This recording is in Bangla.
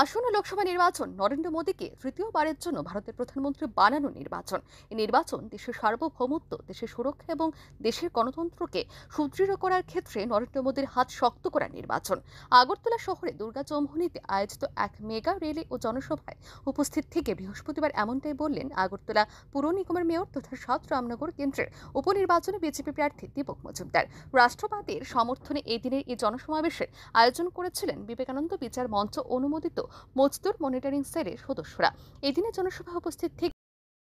আসন্ন লোকসভা নির্বাচন নরেন্দ্র মোদীকে তৃতীয়বারের জন্য ভারতের প্রধানমন্ত্রী বানানো নির্বাচন এই নির্বাচন দেশের সার্বভৌমত্ব দেশের সুরক্ষা এবং দেশের গণতন্ত্রকে সুদৃঢ় করার ক্ষেত্রে নরেন্দ্র মোদীর হাত শক্ত করা নির্বাচন আগরতলা শহরে দুর্গা চৌমহনীতে আয়োজিত এক মেগা রেলি ও জনসভায় উপস্থিত থেকে বৃহস্পতিবার এমনটাই বললেন আগরতলা পুর নিগমের মেয়র তথা সাত রামনগর কেন্দ্রের উপনির্বাচনে বিজেপি প্রার্থী দীপক মজুমদার রাষ্ট্রবাদের সমর্থনে এই দিনের এই জনসমাবেশের আয়োজন করেছিলেন বিবেকানন্দ বিচার মঞ্চ অনুমোদিত মজদুর মনিটরিং সেলের সদস্যরা এদিনে জনসভা উপস্থিত থেকে